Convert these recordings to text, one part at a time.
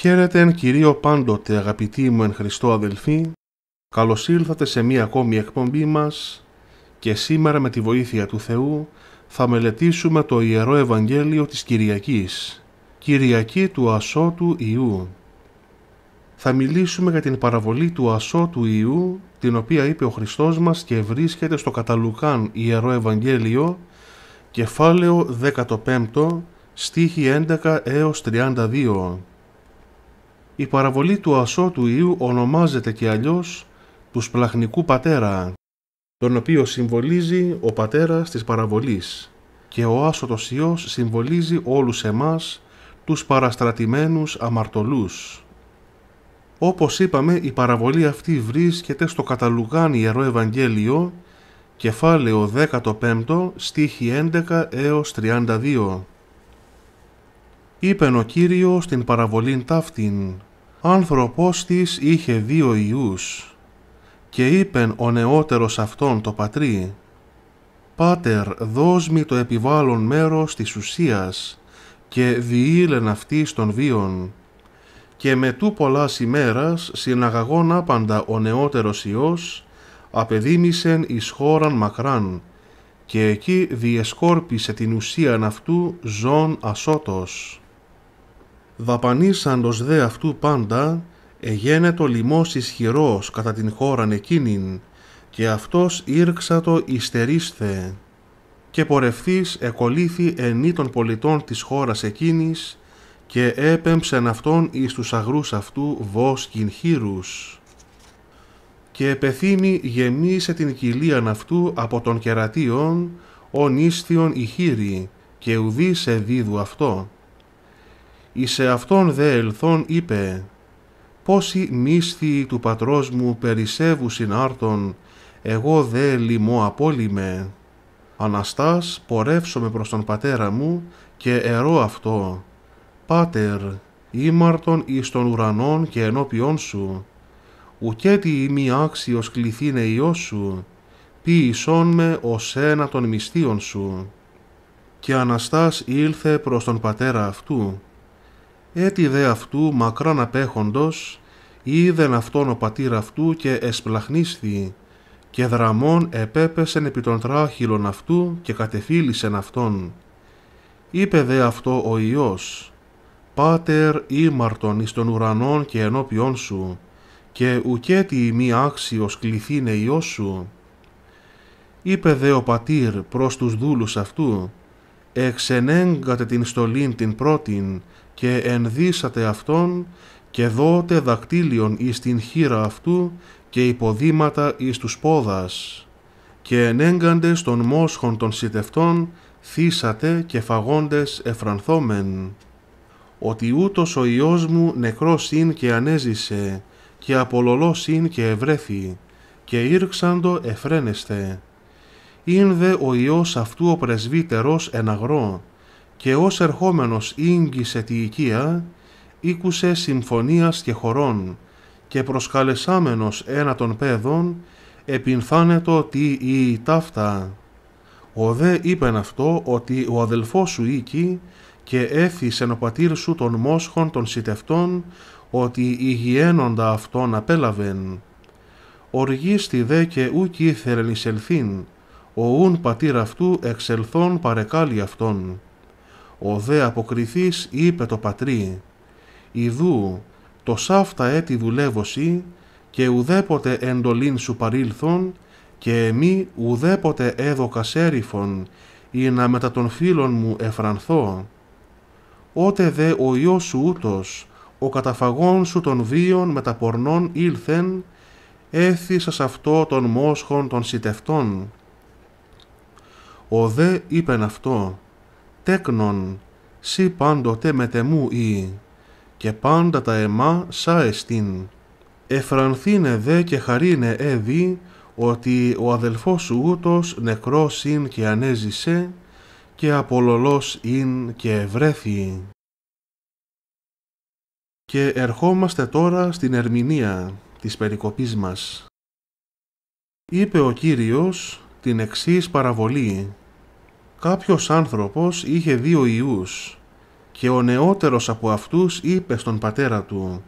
Χαίρετε εν Κυρίω πάντοτε αγαπητοί μου εν Χριστώ αδελφοί, καλώς ήλθατε σε μία ακόμη εκπομπή μας και σήμερα με τη βοήθεια του Θεού θα μελετήσουμε το Ιερό Ευαγγέλιο της Κυριακής, Κυριακή του Ασώτου Ιού. Θα μιλήσουμε για την παραβολή του Ασώτου Ιού, την οποία είπε ο Χριστός μας και βρίσκεται στο Καταλουκάν Ιερό Ευαγγέλιο, κεφάλαιο 15, στίχη 11 έως 32. Η παραβολή του ασώτου Ιού ονομάζεται και αλλιώς του σπλαχνικού πατέρα, τον οποίο συμβολίζει ο πατέρας της παραβολής και ο άσωτος Υιός συμβολίζει όλους εμάς τους παραστρατημένους αμαρτωλούς. Όπως είπαμε, η παραβολή αυτή βρίσκεται στο καταλουγάν Ιερό Ευαγγέλιο, κεφάλαιο 15, στίχη 11 έως 32. Είπεν ο Κύριος την παραβολήν ταύτην, άνθρωπος της είχε δύο ιούς και είπεν ο νεότερος αυτόν το πατρί «Πάτερ, δώσμη το επιβάλλον μέρος της ουσίας και διήλεν αυτή των βίων». Και με τού πολλάς ημέρας συναγαγών άπαντα ο νεότερος Υιός απεδίμησεν εις χώραν μακράν και εκεί διεσκόρπισε την ουσίαν αυτού ζών ασώτος δαπανίσαντος δε αυτού πάντα, εγένετο λοιμός ισχυρός κατά την χώραν εκείνην, και αυτός το ιστερίσθε. Και πορευθείς εκολήθη ενή των πολιτών της χώρας εκείνης, και έπεμψεν αυτόν εις τους αγρούς αυτού βόσκιν Και επεθύμη γεμίσε την κοιλίαν αυτού από τον κερατίων, ον ίσθιον και ουδή σε δίδου αυτό. Εις σε αυτόν δε ελθόν είπε «Πόσοι μίσθοι του πατρός μου περισσεύου συνάρτων, εγώ δε λιμώ απόλυμε. Αναστάς πορεύσομαι προς τον πατέρα μου και ερώ αυτό. Πάτερ, ήμαρτον εις των ουρανών και ενώπιόν σου. Ουκέτι ημί άξιος κληθήνε Υιός σου, ποιησόν με ως ένα των μυστίων σου. Και Αναστάς ήλθε προς τον πατέρα αυτού «Έτι δε αυτού μακράν απέχοντος, είδεν αυτόν ο πατήρ αυτού και εσπλαχνίσθη, και δραμών επέπεσεν επί των τράχυλων αυτού και κατεφύλισεν αυτόν. Είπε δε αυτό ο Υιός, «Πάτερ ήμαρτον εις των ουρανών και ενώπιόν σου, και ουκέτι ημί άξιος κληθήνε Υιός σου». Είπε δε ο πατήρ προς τους δούλους αυτού, «Εξενέγκατε την στολήν την πρώτην, και ενδύσατε αυτόν και δώτε δακτύλιον εις την χείρα αυτού και υποδήματα εις τους πόδας και ενέγκαντες των μόσχων των σιτευτών θύσατε και φαγόντες εφρανθόμεν ότι ούτως ο Υιός μου νεκρός είναι και ανέζησε και απολολός ειν και ευρέθη και ήρξαντο εφρένεστε. Ήν δε ο Υιός αυτού ο πρεσβύτερος εν και ως ερχόμενος σε τη οικία, ήκουσε συμφωνίας και χωρών, και προσκαλεσάμενος ένα των παιδών, επινθάνετο τι η ταύτα. Ο δε είπεν αυτό ότι ο αδελφός σου ήκη, και έφησεν ο πατήρ σου των μόσχων των σιτευτών ότι υγιένοντα αυτόν απέλαβεν. Οργίστη δε και ούκ ήθελεν εισελθήν, ο ούν πατήρ αυτού εξελθών παρεκάλει αυτόν. Ο δε αποκριθής είπε το πατρί, «Ιδού, το σάφτα έτη δουλεύωσι, και ουδέποτε εντολήν σου παρήλθον, και εμεί ουδέποτε έδωκα σέριφον, ή να μετά των φίλων μου εφρανθώ. Ότε δε ο Υιός σου ούτος, ο καταφαγόν σου των βίων με τα πορνών ήλθεν, αυτό των μόσχων των σιτευτών. Ο δε είπεν αυτό, τέκνον, σύ πάντοτε μετεμού ή, και πάντα τα εμά σα εστίν. Εφρανθήνε δε και χαρίνε έδι, ε ότι ο αδελφός σου ούτως νεκρός ειν και ανέζησε, και απολολός ειν και ευρέθη. Και ερχόμαστε τώρα στην ερμηνεία της περικοπής μας. Είπε ο Κύριος την εξής παραβολή κάποιος άνθρωπος είχε δύο ιούς και ο νεότερος από αυτούς είπε στον πατέρα του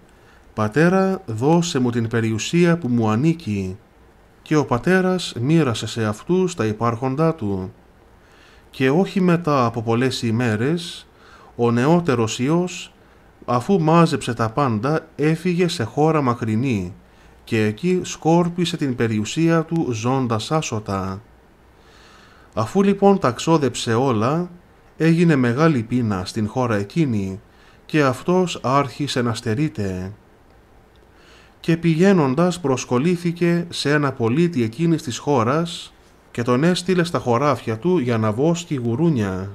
«Πατέρα, δώσε μου την περιουσία που μου ανήκει» και ο πατέρας μοίρασε σε αυτούς τα υπάρχοντά του. Και όχι μετά από πολλές ημέρες, ο νεότερος Υιός, αφού μάζεψε τα πάντα, έφυγε σε χώρα μακρινή και εκεί σκόρπισε την περιουσία του ζώντας άσωτα. Αφού λοιπόν τα ξόδεψε όλα, έγινε μεγάλη πείνα στην χώρα εκείνη και αυτός άρχισε να στερείται. Και πηγαίνοντας προσκολήθηκε σε ένα πολίτη εκείνης της χώρας και τον έστειλε στα χωράφια του για να βόσκει γουρούνια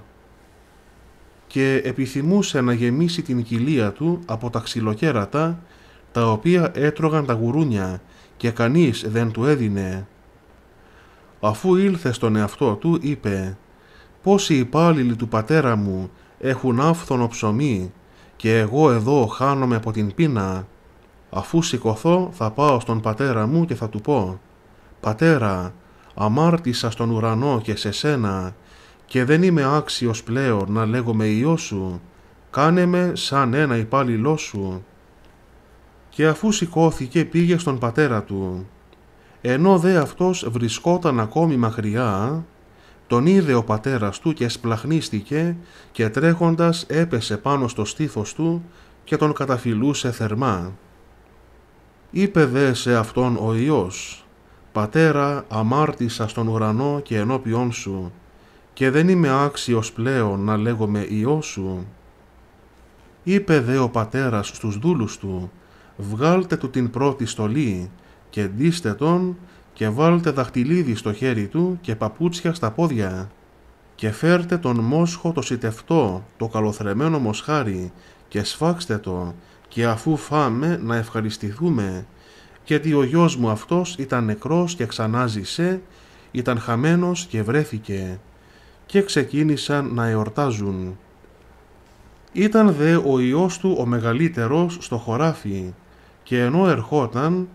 και επιθυμούσε να γεμίσει την κοιλία του από τα ξυλοκέρατα τα οποία έτρωγαν τα γουρούνια και κανείς δεν του έδινε Αφού ήλθε στον εαυτό του είπε «Πόσοι υπάλληλοι του πατέρα μου έχουν άφθονο ψωμί και εγώ εδώ χάνομαι από την πείνα. Αφού σηκωθώ θα πάω στον πατέρα μου και θα του πω «Πατέρα, αμάρτησα στον ουρανό και σε σένα και δεν είμαι άξιος πλέον να λέγομαι Υιός σου, κάνε με σαν ένα υπάλληλό σου». Και αφού σηκώθηκε πήγε στον πατέρα του ενώ δε αυτός βρισκόταν ακόμη μακριά, τον είδε ο πατέρας του και σπλαχνίστηκε και τρέχοντας έπεσε πάνω στο στήθος του και τον καταφυλούσε θερμά. Είπε δε σε αυτόν ο Υιός, «Πατέρα, αμάρτησα στον ουρανό και ενώπιόν σου, και δεν είμαι άξιος πλέον να λέγομαι Υιός σου». Είπε δε ο πατέρας στους δούλους του, «Βγάλτε του την πρώτη στολή και τον και βάλτε δαχτυλίδι στο χέρι του και παπούτσια στα πόδια και φέρτε τον μόσχο το σιτευτό, το καλοθρεμένο μοσχάρι και σφάξτε το και αφού φάμε να ευχαριστηθούμε γιατί ο γιος μου αυτός ήταν νεκρός και ξανά ήταν χαμένος και βρέθηκε και ξεκίνησαν να εορτάζουν. Ήταν δε ο ιός του ο μεγαλύτερος στο χωράφι και ενώ ερχόταν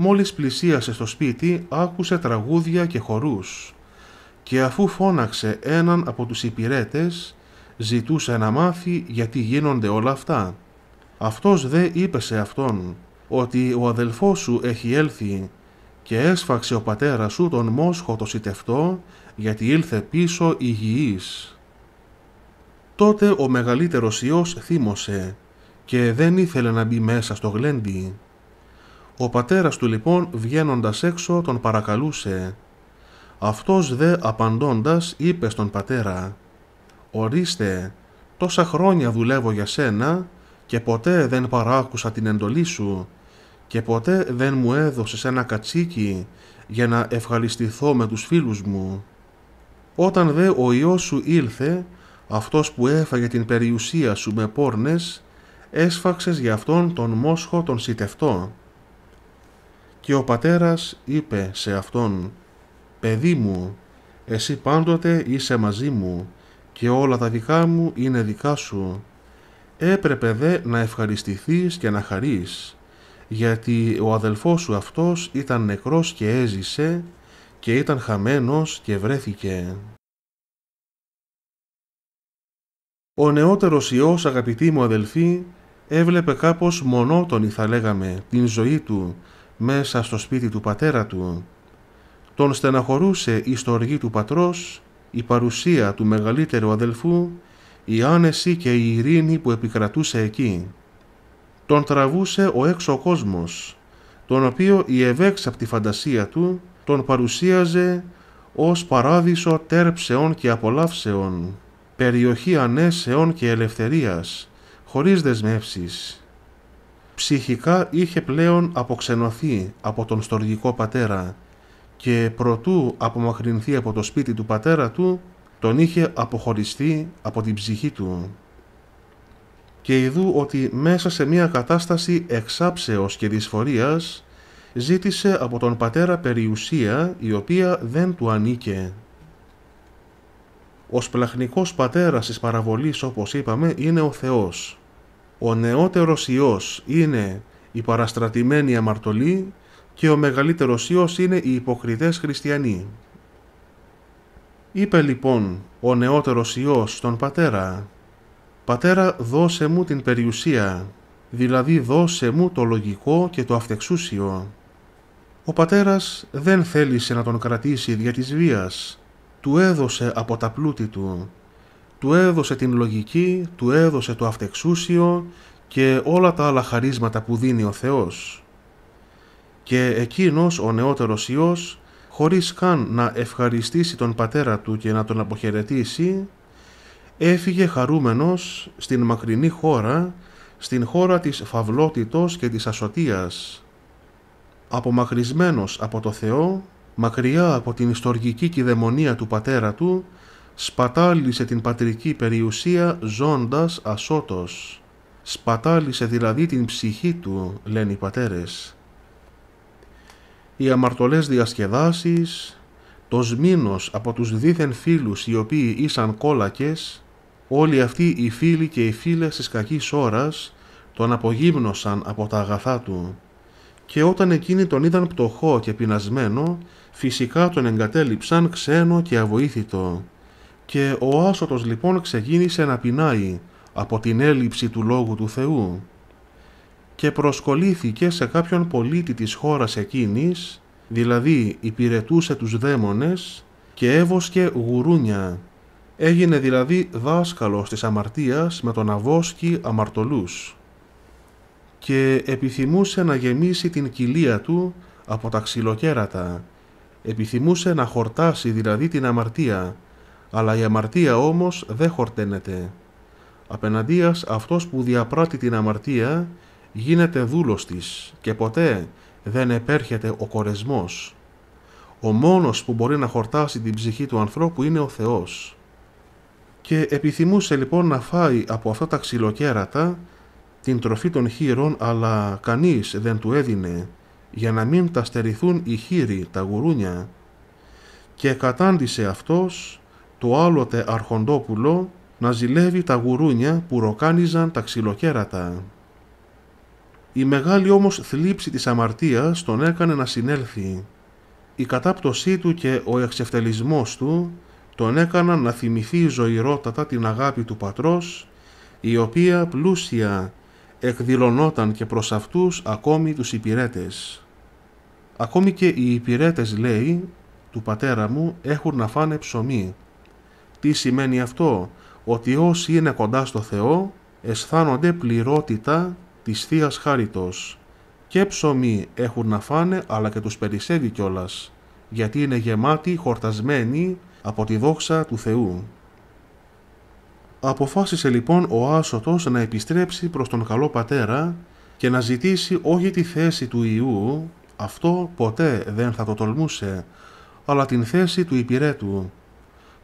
μόλις πλησίασε στο σπίτι άκουσε τραγούδια και χορούς και αφού φώναξε έναν από τους υπηρέτες ζητούσε να μάθει γιατί γίνονται όλα αυτά. Αυτός δε είπε σε αυτόν ότι ο αδελφός σου έχει έλθει και έσφαξε ο πατέρας σου τον μόσχο το σιτευτό γιατί ήλθε πίσω υγιής. Τότε ο μεγαλύτερος ιός θύμωσε και δεν ήθελε να μπει μέσα στο γλέντι ο πατέρας του λοιπόν βγαίνοντας έξω τον παρακαλούσε. Αυτός δε απαντώντας είπε στον πατέρα «Ορίστε, τόσα χρόνια δουλεύω για σένα και ποτέ δεν παράκουσα την εντολή σου και ποτέ δεν μου έδωσες ένα κατσίκι για να ευχαριστηθώ με τους φίλους μου. Όταν δε ο Υιός σου ήλθε, αυτός που έφαγε την περιουσία σου με πόρνες, έσφαξες για αυτόν τον μόσχο τον σιτευτό. Και ο πατέρας είπε σε αυτόν «Παιδί μου, εσύ πάντοτε είσαι μαζί μου και όλα τα δικά μου είναι δικά σου. Έπρεπε δε να ευχαριστηθείς και να χαρείς, γιατί ο αδελφός σου αυτός ήταν νεκρός και έζησε και ήταν χαμένος και βρέθηκε». Ο νεότερος Υιός, αγαπητοί μου αδελφοί, έβλεπε κάπως μονότονη θα λέγαμε την ζωή του μέσα στο σπίτι του πατέρα του. Τον στεναχωρούσε η στοργή του πατρός, η παρουσία του μεγαλύτερου αδελφού, η άνεση και η ειρήνη που επικρατούσε εκεί. Τον τραβούσε ο έξω κόσμος, τον οποίο η ευέξαπτη φαντασία του τον παρουσίαζε ως παράδεισο τέρψεων και απολαύσεων, περιοχή ανέσεων και ελευθερίας, χωρίς δεσμεύσεις, Ψυχικά είχε πλέον αποξενωθεί από τον στοργικό πατέρα και προτού απομακρυνθεί από το σπίτι του πατέρα του, τον είχε αποχωριστεί από την ψυχή του. Και ειδού ότι μέσα σε μια κατάσταση εξάψεως και δυσφορίας, ζήτησε από τον πατέρα περιουσία η οποία δεν του ανήκε. Ο σπλαχνικός πατέρας της παραβολής όπως είπαμε είναι ο Θεός ο νεότερος ιός είναι η παραστρατημένη αμαρτωλή και ο μεγαλύτερος ιός είναι οι υποκριτές χριστιανοί. Είπε λοιπόν ο νεότερος ιός στον πατέρα «Πατέρα δώσε μου την περιουσία, δηλαδή δώσε μου το λογικό και το αυτεξούσιο». Ο πατέρας δεν θέλησε να τον κρατήσει δια της βίας, του έδωσε από τα πλούτη του του έδωσε την λογική, του έδωσε το αυτεξούσιο και όλα τα άλλα χαρίσματα που δίνει ο Θεός. Και εκείνος ο νεότερος Υιός, χωρίς καν να ευχαριστήσει τον πατέρα του και να τον αποχαιρετήσει, έφυγε χαρούμενος στην μακρινή χώρα, στην χώρα της φαυλότητος και της ασωτείας. Απομακρυσμένος από το Θεό, μακριά από την ιστορική κυδαιμονία του πατέρα του, σπατάλησε την πατρική περιουσία ζώντας ασώτος. Σπατάλησε δηλαδή την ψυχή του, λένε οι πατέρες. Οι αμαρτωλές διασκεδάσεις, το σμήνος από τους δίθεν φίλους οι οποίοι ήσαν κόλακες, όλοι αυτοί οι φίλοι και οι φίλες της κακής ώρας τον απογύμνωσαν από τα αγαθά του. Και όταν εκείνοι τον είδαν πτωχό και πεινασμένο, φυσικά τον εγκατέλειψαν ξένο και αβοήθητο. Και ο άσωτος λοιπόν ξεκίνησε να πεινάει από την έλλειψη του Λόγου του Θεού και προσκολήθηκε σε κάποιον πολίτη της χώρας εκείνης, δηλαδή υπηρετούσε τους δαίμονες και έβοσκε γουρούνια. Έγινε δηλαδή δάσκαλος της αμαρτίας με τον αβόσκι αμαρτωλούς και επιθυμούσε να γεμίσει την κοιλία του από τα ξυλοκέρατα. Επιθυμούσε να χορτάσει δηλαδή την αμαρτία αλλά η αμαρτία όμως δεν χορταίνεται. Απέναντίας αυτός που διαπράττει την αμαρτία γίνεται δούλος της και ποτέ δεν επέρχεται ο κορεσμός. Ο μόνος που μπορεί να χορτάσει την ψυχή του ανθρώπου είναι ο Θεός. Και επιθυμούσε λοιπόν να φάει από αυτά τα ξυλοκέρατα την τροφή των χείρων, αλλά κανείς δεν του έδινε, για να μην τα στερηθούν οι χείροι, τα γουρούνια. Και κατάντησε αυτός το άλλοτε αρχοντόπουλο να ζηλεύει τα γουρούνια που ροκάνιζαν τα ξυλοκέρατα. Η μεγάλη όμως θλίψη της αμαρτίας τον έκανε να συνέλθει. Η κατάπτωσή του και ο εξευτελισμός του τον έκαναν να θυμηθεί ζωηρότατα την αγάπη του πατρός, η οποία πλούσια εκδηλωνόταν και προς αυτούς ακόμη τους υπηρέτες. Ακόμη και οι υπηρέτες λέει, του πατέρα μου έχουν να φάνε ψωμί τι σημαίνει αυτό, ότι όσοι είναι κοντά στο Θεό αισθάνονται πληρότητα της Θείας Χάριτος. Και ψωμί έχουν να φάνε αλλά και τους περισσεύει κιόλας, γιατί είναι γεμάτοι, χορτασμένοι από τη δόξα του Θεού. Αποφάσισε λοιπόν ο Άσωτος να επιστρέψει προς τον καλό πατέρα και να ζητήσει όχι τη θέση του Ιού, αυτό ποτέ δεν θα το τολμούσε, αλλά την θέση του υπηρέτου,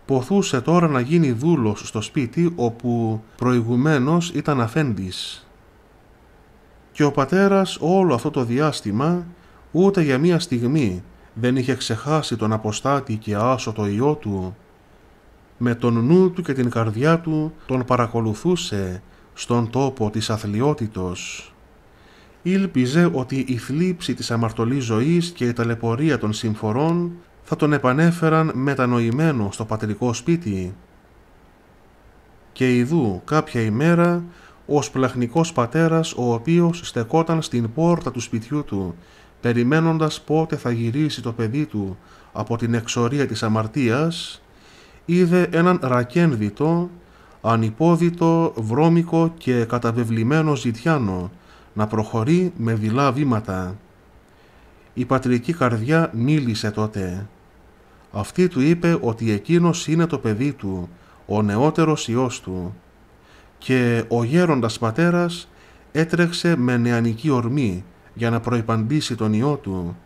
ποθούσε τώρα να γίνει δούλος στο σπίτι όπου προηγουμένως ήταν αφέντης. Και ο πατέρας όλο αυτό το διάστημα ούτε για μία στιγμή δεν είχε ξεχάσει τον αποστάτη και άσο το ιό του. Με τον νου του και την καρδιά του τον παρακολουθούσε στον τόπο της αθλειότητος. Ήλπιζε ότι η θλίψη της αμαρτωλής ζωής και η ταλαιπωρία των συμφορών θα τον επανέφεραν μετανοημένο στο πατρικό σπίτι. Και ειδού κάποια ημέρα ο σπλαχνικός πατέρας ο οποίος στεκόταν στην πόρτα του σπιτιού του περιμένοντας πότε θα γυρίσει το παιδί του από την εξορία της αμαρτίας είδε έναν ρακένδιτο ανυπόδητο, βρώμικο και καταβεβλημένο ζητιάνο να προχωρεί με δειλά βήματα. Η πατρική καρδιά μίλησε τότε αυτή του είπε ότι εκείνος είναι το παιδί του, ο νεότερος ιός του. Και ο γέροντας πατέρας έτρεξε με νεανική ορμή για να προϋπαντήσει τον ιό του.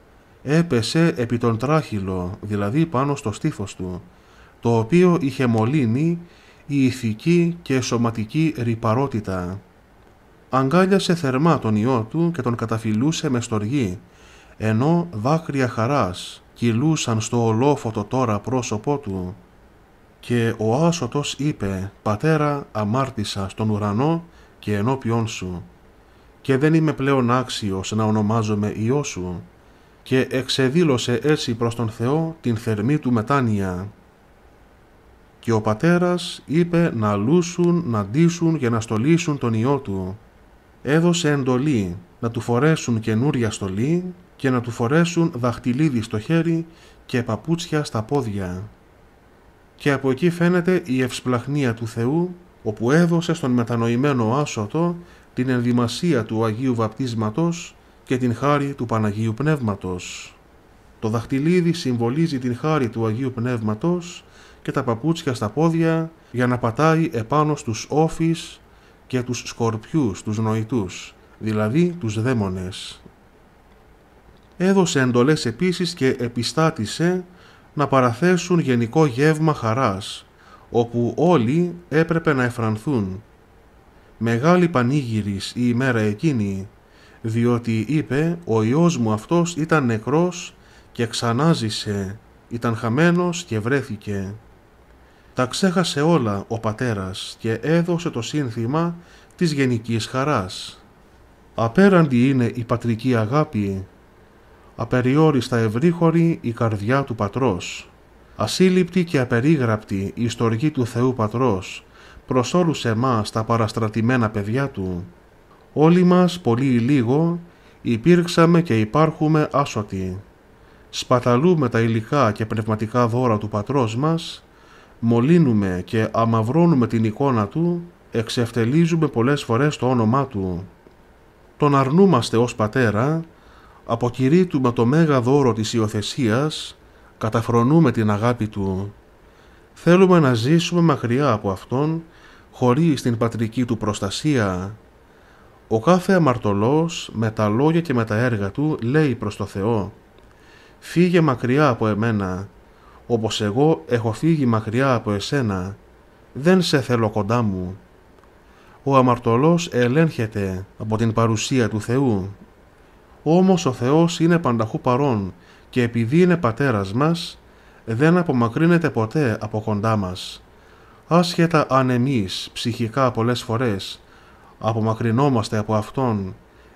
Έπεσε επί τον τράχυλο, δηλαδή πάνω στο στήθος του, το οποίο είχε μολύνει η ηθική και σωματική ρηπαρότητα. Αγκάλιασε θερμά τον ιό του και τον καταφυλούσε με στοργή, ενώ δάκρυα χαράς κυλούσαν στο ολόφωτο τώρα πρόσωπό του. Και ο Άσωτος είπε «Πατέρα, αμάρτησα στον ουρανό και ενώπιόν σου και δεν είμαι πλέον άξιος να ονομάζομαι Υιό σου» και εξεδήλωσε έτσι προς τον Θεό την θερμή του μετάνοια. Και ο πατέρας είπε να λούσουν, να ντύσουν και να στολίσουν τον Υιό του. Έδωσε εντολή να του φορέσουν καινούρια στολή και να του φορέσουν δαχτυλίδι στο χέρι και παπούτσια στα πόδια. Και από εκεί φαίνεται η ευσπλαχνία του Θεού, όπου έδωσε στον μετανοημένο άσωτο την ενδυμασία του Αγίου Βαπτίσματος και την χάρη του Παναγίου Πνεύματος. Το δαχτυλίδι συμβολίζει την χάρη του Αγίου Πνεύματος και τα παπούτσια στα πόδια για να πατάει επάνω στους όφης και τους σκορπιούς, τους νοητούς, δηλαδή τους δαίμονες, έδωσε εντολές επίσης και επιστάτησε να παραθέσουν γενικό γεύμα χαράς, όπου όλοι έπρεπε να εφρανθούν. Μεγάλη πανήγυρης η ημέρα εκείνη, διότι είπε «Ο Υιός μου αυτός ήταν νεκρός και ξανά ζήσε, ήταν χαμένος και βρέθηκε». Τα ξέχασε όλα ο πατέρας και ξανάζησε, ηταν χαμενος και βρεθηκε τα ξεχασε ολα ο πατερας και εδωσε το σύνθημα της γενικής χαράς. Απέραντι είναι η πατρική αγάπη απεριόριστα ευρύχωρη η καρδιά του Πατρός. Ασύλληπτη και απερίγραπτη η στοργή του Θεού Πατρός προς όλους εμάς τα παραστρατημένα παιδιά Του. Όλοι μας, πολύ ή λίγο, υπήρξαμε και υπάρχουμε άσωτοι. Σπαταλούμε τα υλικά και πνευματικά δώρα του Πατρός μας, μολύνουμε και αμαυρώνουμε την εικόνα Του, εξευτελίζουμε πολλές φορές το όνομά Του. Τον αρνούμαστε ως Πατέρα αποκηρύττουμε το μέγα δώρο της υιοθεσίας, καταφρονούμε την αγάπη Του. Θέλουμε να ζήσουμε μακριά από Αυτόν, χωρίς την πατρική Του προστασία. Ο κάθε αμαρτωλός, με τα λόγια και με τα έργα Του, λέει προς το Θεό «Φύγε μακριά από εμένα, όπως εγώ έχω φύγει μακριά από εσένα, δεν σε θέλω κοντά μου». Ο αμαρτωλός ελέγχεται από την παρουσία του Θεού. Όμως ο Θεός είναι πανταχού παρόν και επειδή είναι πατέρας μας, δεν απομακρύνεται ποτέ από κοντά μας. Άσχετα αν εμείς ψυχικά πολλές φορές απομακρυνόμαστε από Αυτόν,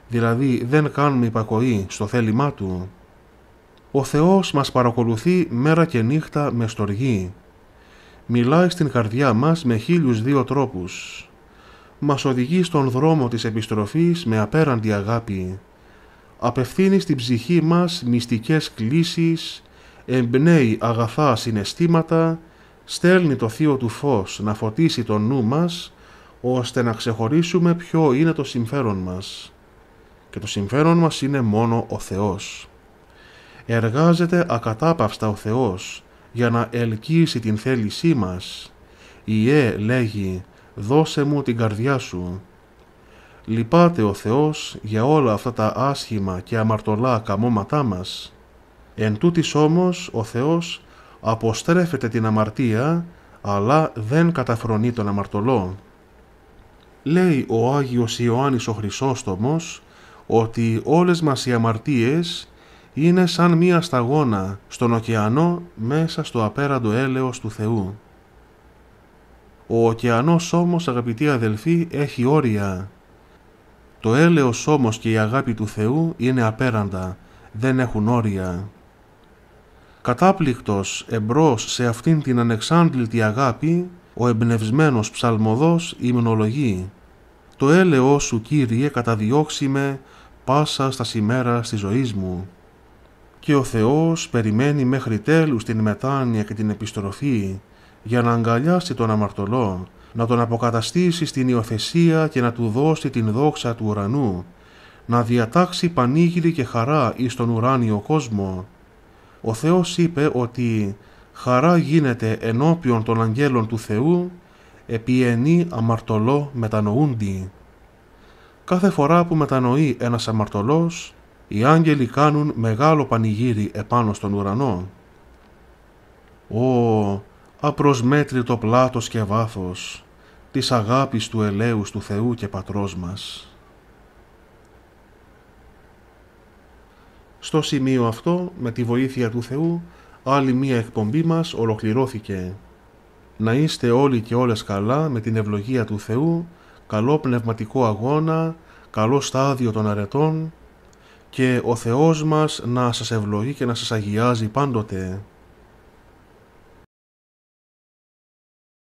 δηλαδή δεν κάνουμε υπακοή στο θέλημά Του, ο Θεός μας παρακολουθεί μέρα και νύχτα με στοργή. Μιλάει στην καρδιά μας με χίλιους δύο τρόπους. Μας οδηγεί στον δρόμο της επιστροφής με απέραντη αγάπη απευθύνει στην ψυχή μας μυστικές κλήσεις, εμπνέει αγαθά συναισθήματα, στέλνει το θείο του φως να φωτίσει το νου μας, ώστε να ξεχωρίσουμε ποιο είναι το συμφέρον μας. Και το συμφέρον μας είναι μόνο ο Θεός. Εργάζεται ακατάπαυστα ο Θεός για να ελκύσει την θέλησή μας. «Ε» λέγει «Δώσε μου την καρδιά σου» λυπάται ο Θεός για όλα αυτά τα άσχημα και αμαρτωλά καμώματά μας. Εν τούτης όμως ο Θεός αποστρέφεται την αμαρτία, αλλά δεν καταφρονεί τον αμαρτωλό. Λέει ο Άγιος Ιωάννης ο Χρυσόστομος ότι όλες μας οι αμαρτίες είναι σαν μία σταγόνα στον ωκεανό μέσα στο απέραντο έλεος του Θεού. Ο ωκεανός όμως αγαπητοί αδελφοί έχει όρια το έλεος όμως και η αγάπη του Θεού είναι απέραντα, δεν έχουν όρια. Κατάπληκτος εμπρός σε αυτήν την ανεξάντλητη αγάπη, ο εμπνευσμένος ψαλμοδός υμνολογεί «Το έλεος σου Κύριε καταδιώξει με πάσα στα σημέρα στη ζωής μου». Και ο Θεός περιμένει μέχρι τέλους την μετάνοια και την επιστροφή για να αγκαλιάσει τον αμαρτωλό να τον αποκαταστήσει στην υιοθεσία και να του δώσει την δόξα του ουρανού, να διατάξει πανηγύρι και χαρά εις τον ουράνιο κόσμο. Ο Θεός είπε ότι «Χαρά γίνεται ενώπιον των αγγέλων του Θεού, επί ενή αμαρτωλό μετανοούντι». Κάθε φορά που μετανοεί ένας αμαρτωλός, οι άγγελοι κάνουν μεγάλο πανηγύρι επάνω στον ουρανό. «Ω, απροσμέτρητο πλάτος και βάθος της αγάπης του ελέους του Θεού και Πατρός μας. Στο σημείο αυτό, με τη βοήθεια του Θεού, άλλη μία εκπομπή μας ολοκληρώθηκε. Να είστε όλοι και όλες καλά με την ευλογία του Θεού, καλό πνευματικό αγώνα, καλό στάδιο των αρετών και ο Θεός μας να σας ευλογεί και να σας αγιάζει πάντοτε.